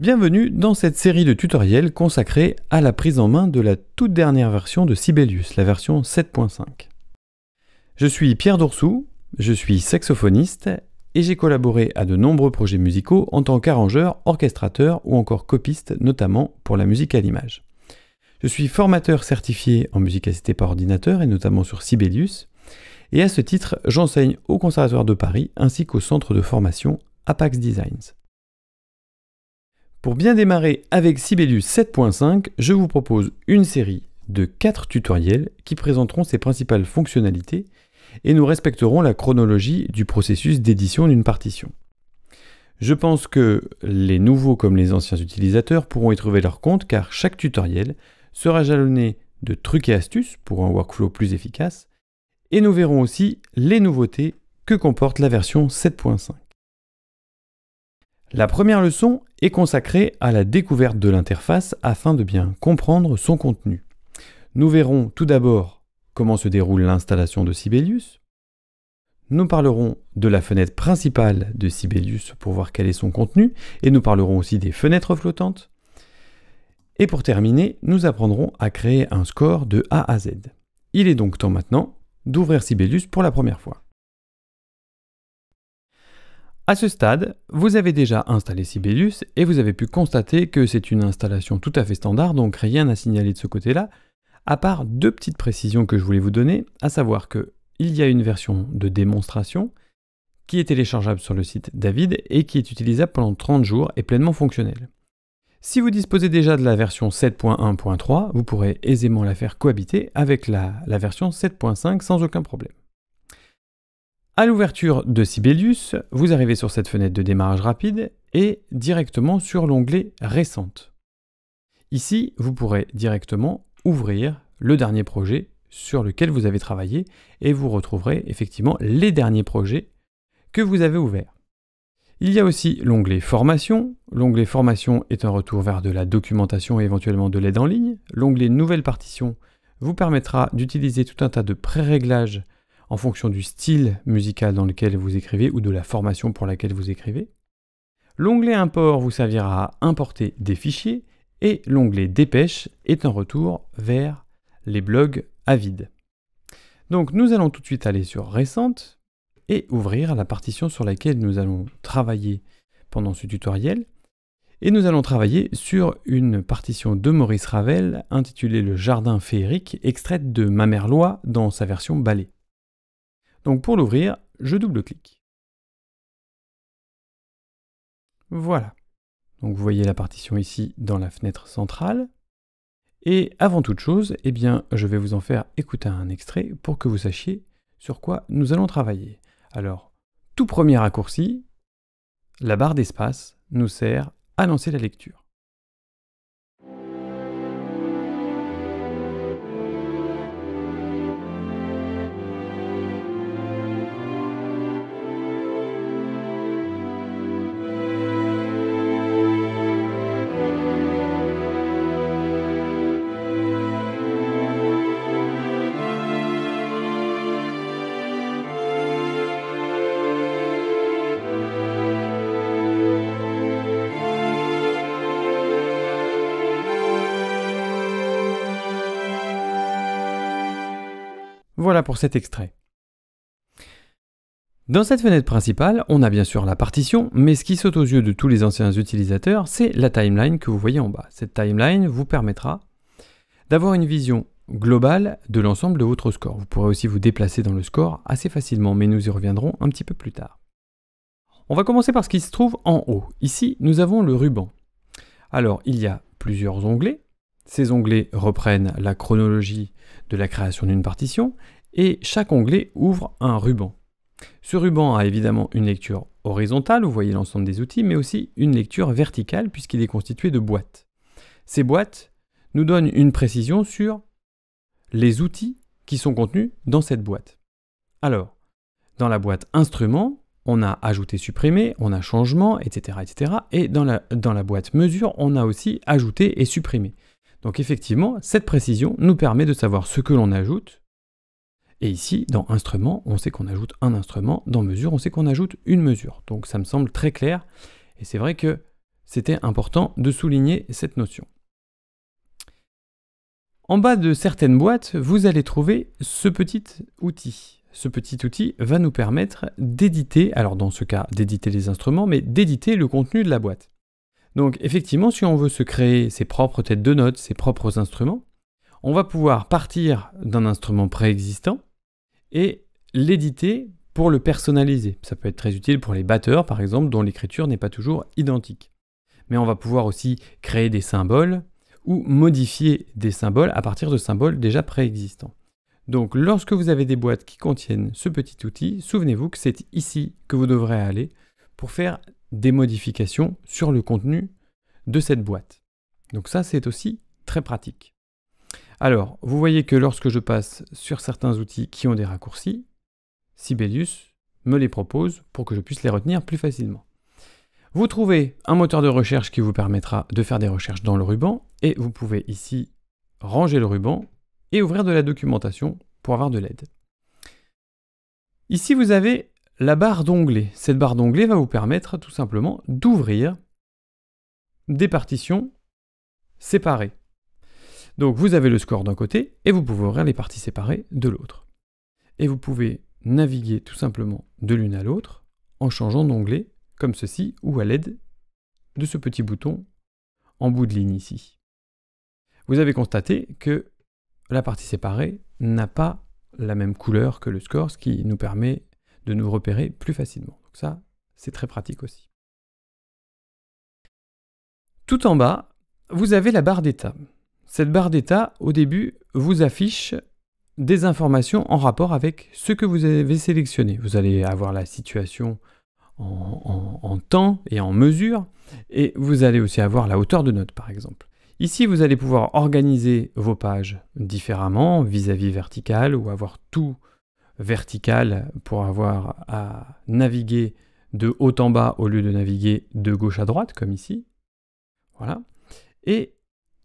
Bienvenue dans cette série de tutoriels consacrés à la prise en main de la toute dernière version de Sibelius, la version 7.5. Je suis Pierre Dorsou, je suis saxophoniste et j'ai collaboré à de nombreux projets musicaux en tant qu'arrangeur, orchestrateur ou encore copiste, notamment pour la musique à l'image. Je suis formateur certifié en musique assistée par ordinateur et notamment sur Sibelius. Et à ce titre, j'enseigne au Conservatoire de Paris ainsi qu'au centre de formation Apax Designs. Pour bien démarrer avec Sibelius 7.5, je vous propose une série de 4 tutoriels qui présenteront ses principales fonctionnalités et nous respecterons la chronologie du processus d'édition d'une partition. Je pense que les nouveaux comme les anciens utilisateurs pourront y trouver leur compte car chaque tutoriel sera jalonné de trucs et astuces pour un workflow plus efficace et nous verrons aussi les nouveautés que comporte la version 7.5. La première leçon est consacrée à la découverte de l'interface afin de bien comprendre son contenu. Nous verrons tout d'abord comment se déroule l'installation de Sibelius. Nous parlerons de la fenêtre principale de Sibelius pour voir quel est son contenu et nous parlerons aussi des fenêtres flottantes. Et pour terminer, nous apprendrons à créer un score de A à Z. Il est donc temps maintenant d'ouvrir Sibelius pour la première fois. À ce stade, vous avez déjà installé Sibelius et vous avez pu constater que c'est une installation tout à fait standard, donc rien à signaler de ce côté-là, à part deux petites précisions que je voulais vous donner, à savoir que il y a une version de démonstration qui est téléchargeable sur le site David et qui est utilisable pendant 30 jours et pleinement fonctionnelle. Si vous disposez déjà de la version 7.1.3, vous pourrez aisément la faire cohabiter avec la version 7.5 sans aucun problème. À l'ouverture de Sibelius, vous arrivez sur cette fenêtre de démarrage rapide et directement sur l'onglet Récente. Ici, vous pourrez directement ouvrir le dernier projet sur lequel vous avez travaillé et vous retrouverez effectivement les derniers projets que vous avez ouverts. Il y a aussi l'onglet Formation. L'onglet Formation est un retour vers de la documentation et éventuellement de l'aide en ligne. L'onglet Nouvelle partition vous permettra d'utiliser tout un tas de pré-réglages en fonction du style musical dans lequel vous écrivez ou de la formation pour laquelle vous écrivez. L'onglet Import vous servira à importer des fichiers et l'onglet Dépêche est un retour vers les blogs à vide. Donc nous allons tout de suite aller sur Récente et ouvrir la partition sur laquelle nous allons travailler pendant ce tutoriel. Et nous allons travailler sur une partition de Maurice Ravel intitulée Le Jardin féerique, extraite de loi dans sa version ballet. Donc pour l'ouvrir, je double-clique. Voilà. Donc vous voyez la partition ici dans la fenêtre centrale. Et avant toute chose, eh bien, je vais vous en faire écouter un extrait pour que vous sachiez sur quoi nous allons travailler. Alors, tout premier raccourci, la barre d'espace nous sert à lancer la lecture. voilà pour cet extrait. Dans cette fenêtre principale, on a bien sûr la partition, mais ce qui saute aux yeux de tous les anciens utilisateurs, c'est la timeline que vous voyez en bas. Cette timeline vous permettra d'avoir une vision globale de l'ensemble de votre score. Vous pourrez aussi vous déplacer dans le score assez facilement, mais nous y reviendrons un petit peu plus tard. On va commencer par ce qui se trouve en haut. Ici, nous avons le ruban. Alors, il y a plusieurs onglets. Ces onglets reprennent la chronologie de la création d'une partition et chaque onglet ouvre un ruban. Ce ruban a évidemment une lecture horizontale, vous voyez l'ensemble des outils, mais aussi une lecture verticale puisqu'il est constitué de boîtes. Ces boîtes nous donnent une précision sur les outils qui sont contenus dans cette boîte. Alors, dans la boîte instruments, on a ajouté supprimé, on a changement, etc. etc. et dans la, dans la boîte mesure, on a aussi ajouté et supprimé. Donc effectivement, cette précision nous permet de savoir ce que l'on ajoute et ici, dans instrument, on sait qu'on ajoute un instrument, dans mesure, on sait qu'on ajoute une mesure. Donc ça me semble très clair, et c'est vrai que c'était important de souligner cette notion. En bas de certaines boîtes, vous allez trouver ce petit outil. Ce petit outil va nous permettre d'éditer, alors dans ce cas d'éditer les instruments, mais d'éditer le contenu de la boîte. Donc effectivement, si on veut se créer ses propres têtes de notes, ses propres instruments, on va pouvoir partir d'un instrument préexistant et l'éditer pour le personnaliser. Ça peut être très utile pour les batteurs, par exemple, dont l'écriture n'est pas toujours identique. Mais on va pouvoir aussi créer des symboles ou modifier des symboles à partir de symboles déjà préexistants. Donc lorsque vous avez des boîtes qui contiennent ce petit outil, souvenez-vous que c'est ici que vous devrez aller pour faire des modifications sur le contenu de cette boîte. Donc ça, c'est aussi très pratique. Alors, vous voyez que lorsque je passe sur certains outils qui ont des raccourcis, Sibelius me les propose pour que je puisse les retenir plus facilement. Vous trouvez un moteur de recherche qui vous permettra de faire des recherches dans le ruban et vous pouvez ici ranger le ruban et ouvrir de la documentation pour avoir de l'aide. Ici, vous avez la barre d'onglet. Cette barre d'onglet va vous permettre tout simplement d'ouvrir des partitions séparées. Donc vous avez le score d'un côté et vous pouvez ouvrir les parties séparées de l'autre. Et vous pouvez naviguer tout simplement de l'une à l'autre en changeant d'onglet comme ceci ou à l'aide de ce petit bouton en bout de ligne ici. Vous avez constaté que la partie séparée n'a pas la même couleur que le score, ce qui nous permet de nous repérer plus facilement. Donc ça, c'est très pratique aussi. Tout en bas, vous avez la barre d'état. Cette barre d'état, au début, vous affiche des informations en rapport avec ce que vous avez sélectionné. Vous allez avoir la situation en, temps et en mesure, et vous allez aussi avoir la hauteur de note, par exemple. Ici, vous allez pouvoir organiser vos pages différemment, vis-à-vis -vis vertical, ou avoir tout vertical pour avoir à naviguer de haut en bas au lieu de naviguer de gauche à droite, comme ici. Voilà. Et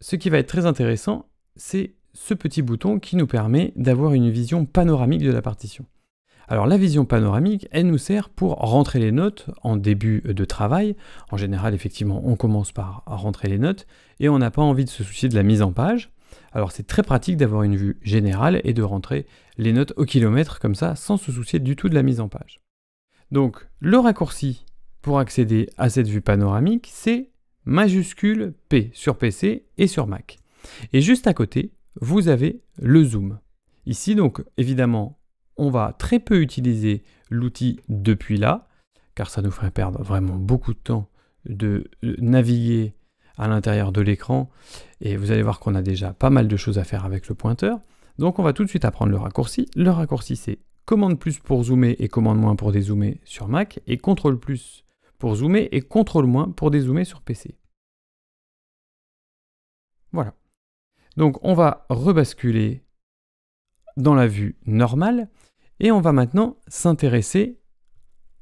ce qui va être très intéressant, c'est ce petit bouton qui nous permet d'avoir une vision panoramique de la partition. Alors la vision panoramique, elle nous sert pour rentrer les notes en début de travail. En général, effectivement, on commence par rentrer les notes et on n'a pas envie de se soucier de la mise en page. Alors c'est très pratique d'avoir une vue générale et de rentrer les notes au kilomètre comme ça sans se soucier du tout de la mise en page. Donc le raccourci pour accéder à cette vue panoramique, c'est majuscule P sur PC et sur Mac. Et juste à côté, vous avez le zoom. Ici, donc, évidemment, on va très peu utiliser l'outil depuis là, car ça nous ferait perdre vraiment beaucoup de temps de euh, naviguer à l'intérieur de l'écran. Et vous allez voir qu'on a déjà pas mal de choses à faire avec le pointeur. Donc on va tout de suite apprendre le raccourci. Le raccourci c'est commande plus pour zoomer et commande moins pour dézoomer sur Mac et contrôle plus pour zoomer et CTRL- moins pour dézoomer sur PC. Voilà. Donc on va rebasculer dans la vue normale et on va maintenant s'intéresser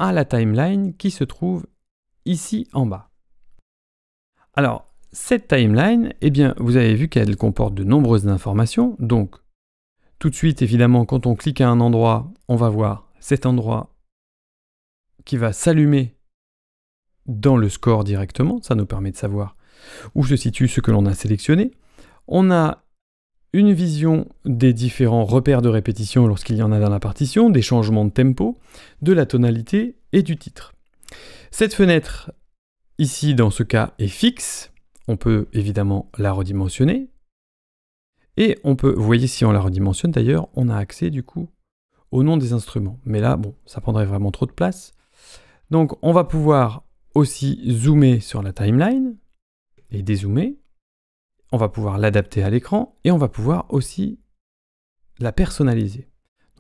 à la timeline qui se trouve ici en bas. Alors, cette timeline, eh bien, vous avez vu qu'elle comporte de nombreuses informations. Donc, tout de suite, évidemment, quand on clique à un endroit, on va voir cet endroit qui va s'allumer dans le score directement, ça nous permet de savoir où se situe ce que l'on a sélectionné. On a une vision des différents repères de répétition lorsqu'il y en a dans la partition, des changements de tempo, de la tonalité et du titre. Cette fenêtre, ici dans ce cas, est fixe. On peut évidemment la redimensionner. Et on peut, vous voyez si on la redimensionne d'ailleurs, on a accès du coup au nom des instruments. Mais là, bon, ça prendrait vraiment trop de place. Donc on va pouvoir aussi zoomer sur la timeline et dézoomer. On va pouvoir l'adapter à l'écran et on va pouvoir aussi la personnaliser.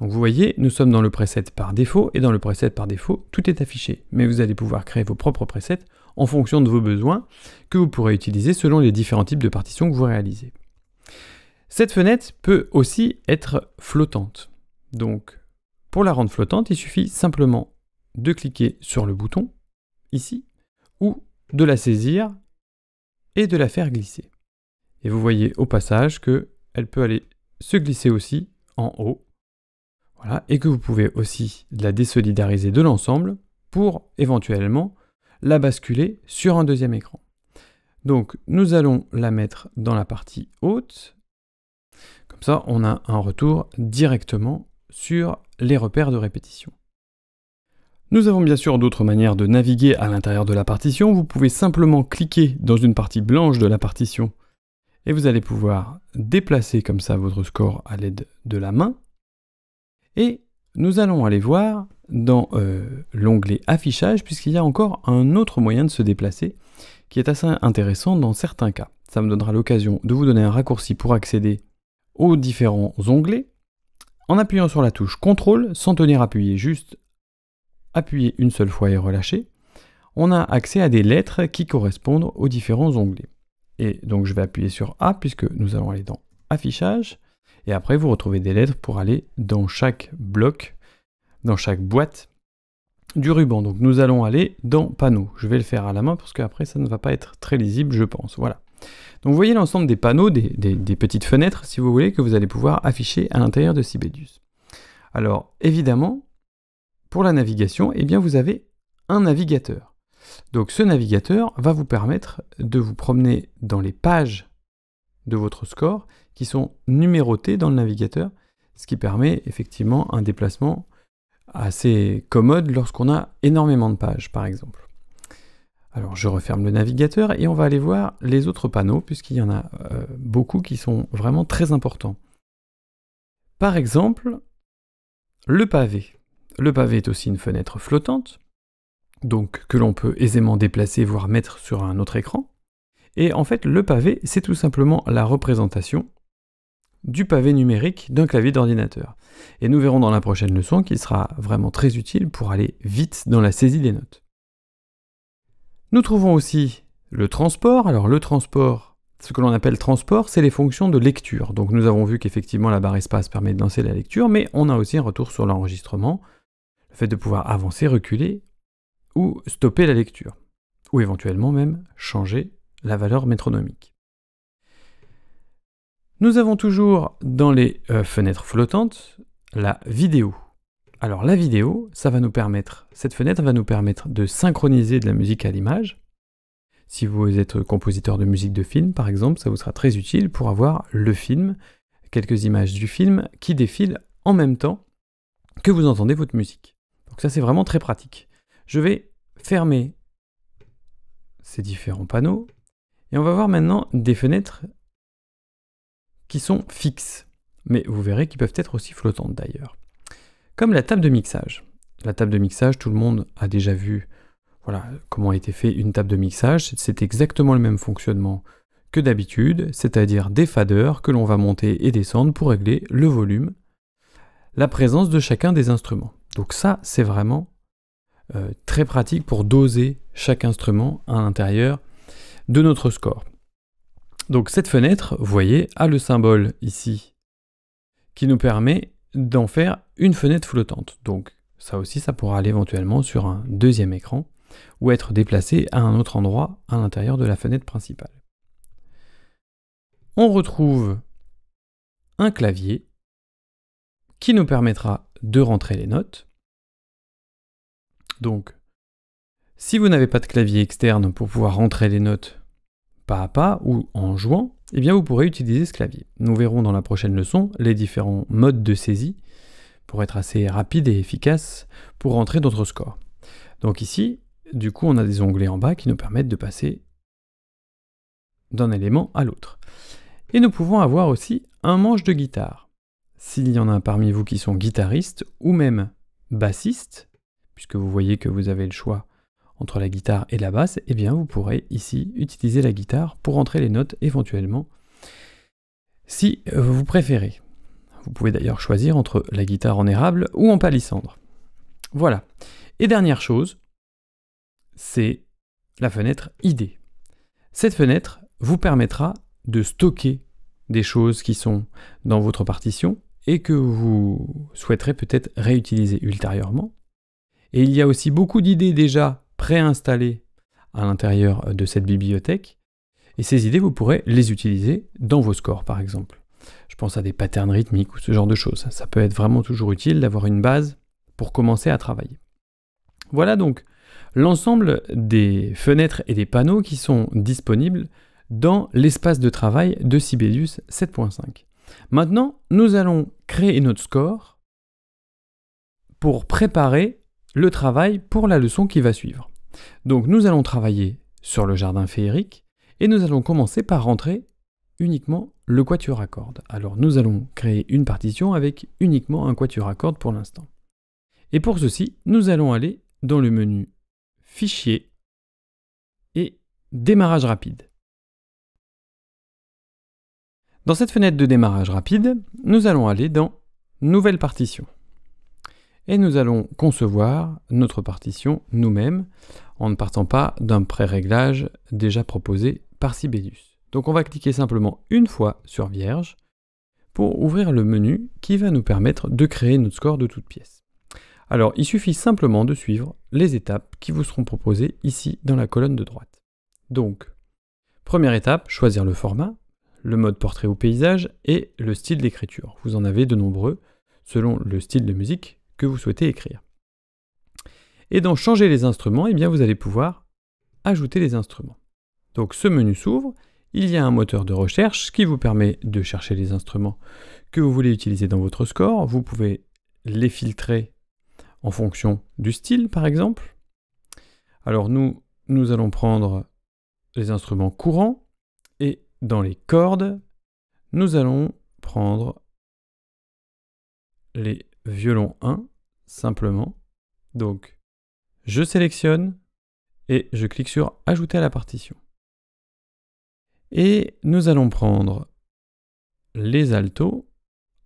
Donc vous voyez, nous sommes dans le preset par défaut et dans le preset par défaut, tout est affiché. Mais vous allez pouvoir créer vos propres presets en fonction de vos besoins que vous pourrez utiliser selon les différents types de partitions que vous réalisez. Cette fenêtre peut aussi être flottante. Donc pour la rendre flottante, il suffit simplement de cliquer sur le bouton ici, ou de la saisir et de la faire glisser. Et vous voyez au passage qu'elle peut aller se glisser aussi en haut. Voilà, et que vous pouvez aussi la désolidariser de l'ensemble pour éventuellement la basculer sur un deuxième écran. Donc nous allons la mettre dans la partie haute. Comme ça, on a un retour directement sur les repères de répétition. Nous avons bien sûr d'autres manières de naviguer à l'intérieur de la partition, vous pouvez simplement cliquer dans une partie blanche de la partition et vous allez pouvoir déplacer comme ça votre score à l'aide de la main. Et nous allons aller voir dans euh, l'onglet affichage puisqu'il y a encore un autre moyen de se déplacer qui est assez intéressant dans certains cas. Ça me donnera l'occasion de vous donner un raccourci pour accéder aux différents onglets en appuyant sur la touche CTRL sans tenir appuyé, juste Appuyer une seule fois et relâcher, on a accès à des lettres qui correspondent aux différents onglets. Et donc je vais appuyer sur A puisque nous allons aller dans Affichage, et après vous retrouvez des lettres pour aller dans chaque bloc, dans chaque boîte du ruban. Donc nous allons aller dans Panneau. Je vais le faire à la main parce qu'après ça ne va pas être très lisible, je pense. Voilà. Donc vous voyez l'ensemble des panneaux, des, petites fenêtres, si vous voulez, que vous allez pouvoir afficher à l'intérieur de Sibelius. Alors évidemment, pour la navigation, eh bien vous avez un navigateur. Donc ce navigateur va vous permettre de vous promener dans les pages de votre score qui sont numérotées dans le navigateur, ce qui permet effectivement un déplacement assez commode lorsqu'on a énormément de pages par exemple. Alors je referme le navigateur et on va aller voir les autres panneaux puisqu'il y en a euh, beaucoup qui sont vraiment très importants. Par exemple, le pavé. Le pavé est aussi une fenêtre flottante, donc que l'on peut aisément déplacer, voire mettre sur un autre écran. Et en fait, le pavé, c'est tout simplement la représentation du pavé numérique d'un clavier d'ordinateur. Et nous verrons dans la prochaine leçon qu'il sera vraiment très utile pour aller vite dans la saisie des notes. Nous trouvons aussi le transport. Alors le transport, ce que l'on appelle transport, c'est les fonctions de lecture. Donc nous avons vu qu'effectivement la barre espace permet de lancer la lecture, mais on a aussi un retour sur l'enregistrement, le fait de pouvoir avancer, reculer ou stopper la lecture, ou éventuellement même changer la valeur métronomique. Nous avons toujours dans les euh, fenêtres flottantes la vidéo. Alors la vidéo, ça va nous permettre, cette fenêtre va nous permettre de synchroniser de la musique à l'image. Si vous êtes compositeur de musique de film, par exemple, ça vous sera très utile pour avoir le film, quelques images du film qui défilent en même temps que vous entendez votre musique. Donc ça, c'est vraiment très pratique. Je vais fermer ces différents panneaux. Et on va voir maintenant des fenêtres qui sont fixes. Mais vous verrez qu'ils peuvent être aussi flottantes d'ailleurs. Comme la table de mixage. La table de mixage, tout le monde a déjà vu voilà, comment a été fait une table de mixage. C'est exactement le même fonctionnement que d'habitude, c'est-à-dire des faders que l'on va monter et descendre pour régler le volume, la présence de chacun des instruments. Donc ça, c'est vraiment euh, très pratique pour doser chaque instrument à l'intérieur de notre score. Donc cette fenêtre, vous voyez, a le symbole ici qui nous permet d'en faire une fenêtre flottante. Donc ça aussi, ça pourra aller éventuellement sur un deuxième écran ou être déplacé à un autre endroit à l'intérieur de la fenêtre principale. On retrouve un clavier qui nous permettra de rentrer les notes. Donc, si vous n'avez pas de clavier externe pour pouvoir rentrer les notes pas à pas ou en jouant, eh bien vous pourrez utiliser ce clavier. Nous verrons dans la prochaine leçon les différents modes de saisie pour être assez rapide et efficace pour rentrer d'autres scores. Donc ici, du coup, on a des onglets en bas qui nous permettent de passer d'un élément à l'autre. Et nous pouvons avoir aussi un manche de guitare s'il y en a parmi vous qui sont guitaristes ou même bassistes, puisque vous voyez que vous avez le choix entre la guitare et la basse, eh bien vous pourrez ici utiliser la guitare pour entrer les notes éventuellement si vous préférez. Vous pouvez d'ailleurs choisir entre la guitare en érable ou en palissandre. Voilà. Et dernière chose, c'est la fenêtre idée. Cette fenêtre vous permettra de stocker des choses qui sont dans votre partition et que vous souhaiterez peut-être réutiliser ultérieurement. Et il y a aussi beaucoup d'idées déjà préinstallées à l'intérieur de cette bibliothèque. Et ces idées, vous pourrez les utiliser dans vos scores, par exemple. Je pense à des patterns rythmiques ou ce genre de choses. Ça peut être vraiment toujours utile d'avoir une base pour commencer à travailler. Voilà donc l'ensemble des fenêtres et des panneaux qui sont disponibles dans l'espace de travail de Sibelius 7.5. Maintenant, nous allons créer notre score pour préparer le travail pour la leçon qui va suivre. Donc nous allons travailler sur le jardin féerique et nous allons commencer par rentrer uniquement le quatuor à cordes. Alors nous allons créer une partition avec uniquement un quatuor à cordes pour l'instant. Et pour ceci, nous allons aller dans le menu Fichier et Démarrage rapide. Dans cette fenêtre de démarrage rapide, nous allons aller dans Nouvelle partition. Et nous allons concevoir notre partition nous-mêmes en ne partant pas d'un pré-réglage déjà proposé par Sibelius. Donc on va cliquer simplement une fois sur Vierge pour ouvrir le menu qui va nous permettre de créer notre score de toute pièce. Alors il suffit simplement de suivre les étapes qui vous seront proposées ici dans la colonne de droite. Donc, première étape, choisir le format le mode portrait ou paysage et le style d'écriture. Vous en avez de nombreux selon le style de musique que vous souhaitez écrire. Et dans Changer les instruments, eh bien vous allez pouvoir ajouter les instruments. Donc ce menu s'ouvre, il y a un moteur de recherche qui vous permet de chercher les instruments que vous voulez utiliser dans votre score. Vous pouvez les filtrer en fonction du style par exemple. Alors nous, nous allons prendre les instruments courants et dans les cordes, nous allons prendre les violons 1 simplement. Donc, je sélectionne et je clique sur Ajouter à la partition. Et nous allons prendre les altos.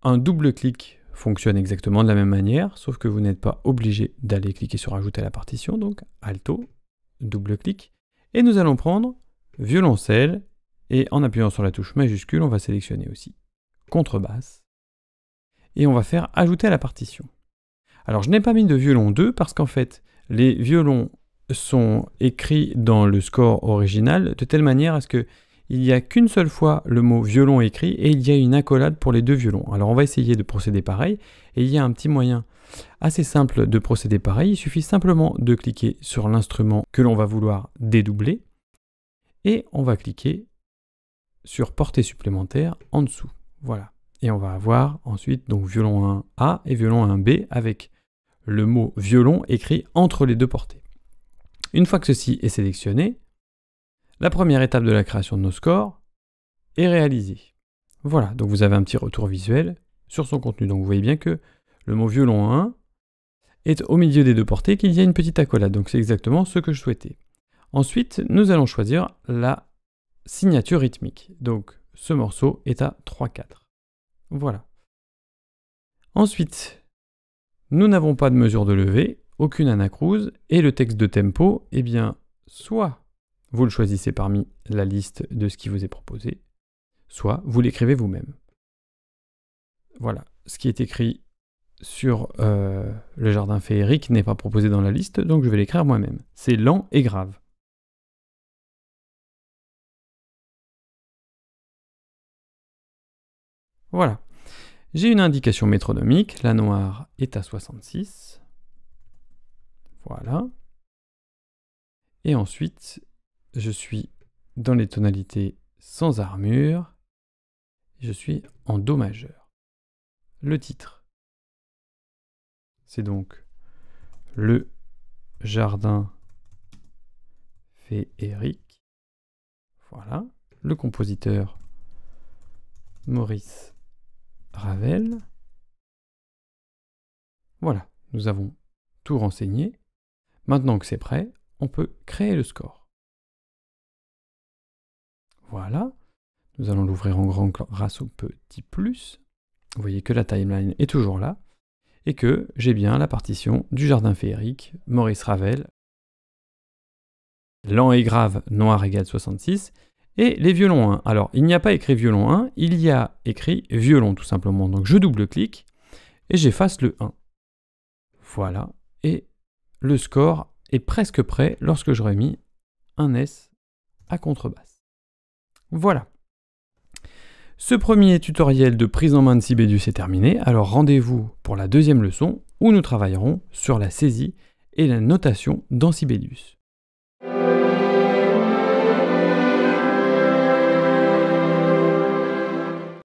Un double clic fonctionne exactement de la même manière, sauf que vous n'êtes pas obligé d'aller cliquer sur Ajouter à la partition. Donc, alto, double clic. Et nous allons prendre violoncelle et en appuyant sur la touche majuscule, on va sélectionner aussi contrebasse. Et on va faire ajouter à la partition. Alors je n'ai pas mis de violon 2 parce qu'en fait, les violons sont écrits dans le score original de telle manière à ce qu'il n'y a qu'une seule fois le mot violon écrit et il y a une accolade pour les deux violons. Alors on va essayer de procéder pareil et il y a un petit moyen assez simple de procéder pareil. Il suffit simplement de cliquer sur l'instrument que l'on va vouloir dédoubler et on va cliquer sur portée supplémentaire en dessous. Voilà. Et on va avoir ensuite donc violon 1A et violon 1B avec le mot violon écrit entre les deux portées. Une fois que ceci est sélectionné, la première étape de la création de nos scores est réalisée. Voilà, donc vous avez un petit retour visuel sur son contenu. Donc vous voyez bien que le mot violon 1 est au milieu des deux portées, qu'il y a une petite accolade. Donc c'est exactement ce que je souhaitais. Ensuite, nous allons choisir la signature rythmique. Donc ce morceau est à 3-4. Voilà. Ensuite, nous n'avons pas de mesure de levée, aucune anacrouse, et le texte de tempo, eh bien, soit vous le choisissez parmi la liste de ce qui vous est proposé, soit vous l'écrivez vous-même. Voilà, ce qui est écrit sur euh, le jardin féerique n'est pas proposé dans la liste, donc je vais l'écrire moi-même. C'est lent et grave. Voilà. J'ai une indication métronomique, la noire est à 66. Voilà. Et ensuite, je suis dans les tonalités sans armure. Je suis en Do majeur. Le titre. C'est donc Le jardin féerique. Voilà. Le compositeur Maurice Ravel. Voilà, nous avons tout renseigné. Maintenant que c'est prêt, on peut créer le score. Voilà, nous allons l'ouvrir en grand grâce au petit plus. Vous voyez que la timeline est toujours là et que j'ai bien la partition du jardin féerique, Maurice Ravel, lent et grave, noir égal 66, et les violons 1. Alors, il n'y a pas écrit violon 1, il y a écrit violon tout simplement. Donc, je double-clique et j'efface le 1. Voilà. Et le score est presque prêt lorsque j'aurai mis un S à contrebasse. Voilà. Ce premier tutoriel de prise en main de Sibelius est terminé, alors rendez-vous pour la deuxième leçon où nous travaillerons sur la saisie et la notation dans Sibelius.